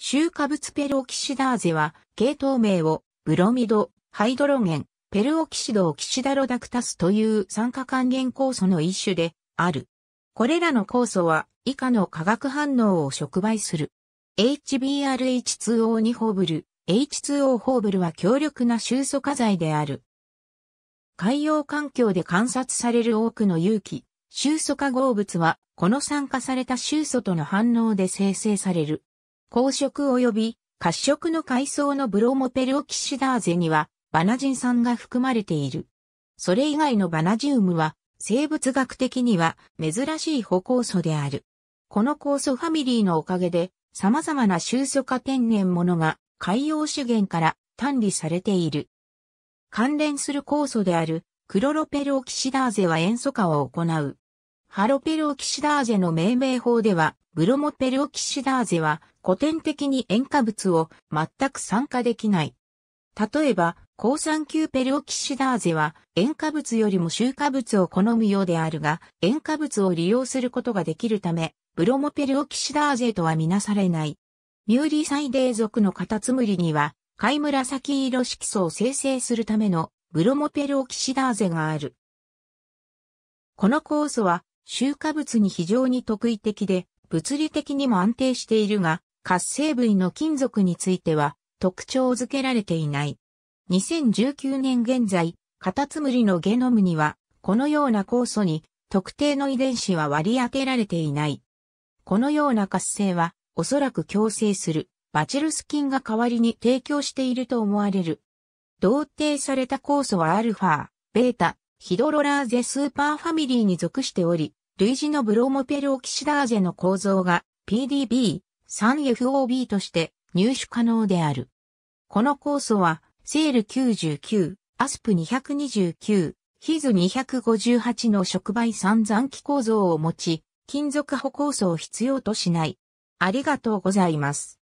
臭化物ペルオキシダーゼは、系統名を、ブロミド、ハイドロゲン、ペルオキシドオキシダロダクタスという酸化還元酵素の一種で、ある。これらの酵素は、以下の化学反応を触媒する。HBrH2O2 ホーブル、H2O ホーブルは強力な臭素化剤である。海洋環境で観察される多くの有機、臭素化合物は、この酸化された臭素との反応で生成される。公職及び褐色の海藻のブロモペルオキシダーゼにはバナジン酸が含まれている。それ以外のバナジウムは生物学的には珍しい補酵素である。この酵素ファミリーのおかげで様々な収素化天然物が海洋資源から単理されている。関連する酵素であるクロロペルオキシダーゼは塩素化を行う。ハロペルオキシダーゼの命名法ではブロモペルオキシダーゼは古典的に塩化物を全く酸化できない。例えば、抗酸球ペルオキシダーゼは塩化物よりも臭化物を好むようであるが、塩化物を利用することができるため、ブロモペルオキシダーゼとはみなされない。ミューリサイデー属のカタツムリには、貝紫色色素を生成するためのブロモペルオキシダーゼがある。この酵素は、臭化物に非常に特異的で、物理的にも安定しているが、活性部位の金属については特徴づけられていない。2019年現在、カタツムリのゲノムには、このような酵素に特定の遺伝子は割り当てられていない。このような活性は、おそらく共生する、バチルス菌が代わりに提供していると思われる。同定された酵素はアルファ、ベータ、ヒドロラーゼスーパーファミリーに属しており、類似のブロモペルオキシダーゼの構造が PDB3FOB として入手可能である。この酵素は、セール99、アスプ229、ヒズ258の触媒散残機構造を持ち、金属補酵素を必要としない。ありがとうございます。